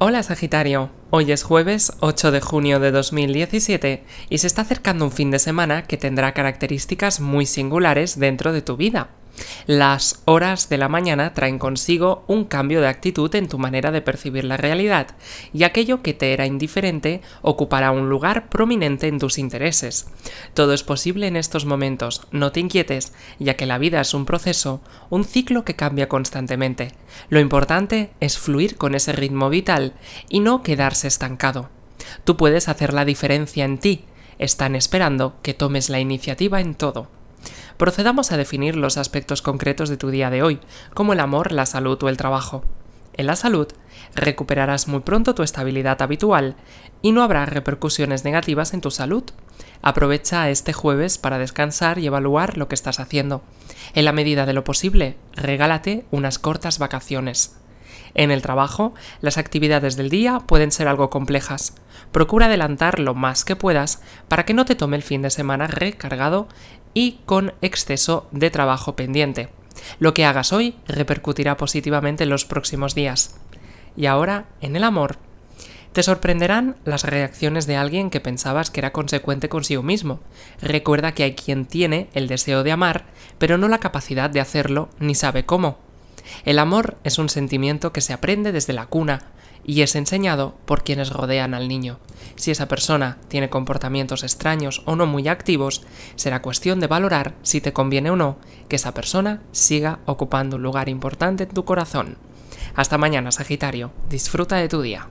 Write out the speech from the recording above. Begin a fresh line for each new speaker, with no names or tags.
Hola Sagitario, hoy es jueves 8 de junio de 2017 y se está acercando un fin de semana que tendrá características muy singulares dentro de tu vida. Las horas de la mañana traen consigo un cambio de actitud en tu manera de percibir la realidad, y aquello que te era indiferente ocupará un lugar prominente en tus intereses. Todo es posible en estos momentos, no te inquietes, ya que la vida es un proceso, un ciclo que cambia constantemente. Lo importante es fluir con ese ritmo vital y no quedarse estancado. Tú puedes hacer la diferencia en ti, están esperando que tomes la iniciativa en todo procedamos a definir los aspectos concretos de tu día de hoy, como el amor, la salud o el trabajo. En la salud, recuperarás muy pronto tu estabilidad habitual y no habrá repercusiones negativas en tu salud. Aprovecha este jueves para descansar y evaluar lo que estás haciendo. En la medida de lo posible, regálate unas cortas vacaciones. En el trabajo, las actividades del día pueden ser algo complejas. Procura adelantar lo más que puedas para que no te tome el fin de semana recargado y con exceso de trabajo pendiente. Lo que hagas hoy repercutirá positivamente en los próximos días. Y ahora, en el amor. Te sorprenderán las reacciones de alguien que pensabas que era consecuente consigo mismo. Recuerda que hay quien tiene el deseo de amar, pero no la capacidad de hacerlo ni sabe cómo. El amor es un sentimiento que se aprende desde la cuna, y es enseñado por quienes rodean al niño. Si esa persona tiene comportamientos extraños o no muy activos, será cuestión de valorar si te conviene o no que esa persona siga ocupando un lugar importante en tu corazón. Hasta mañana, Sagitario. Disfruta de tu día.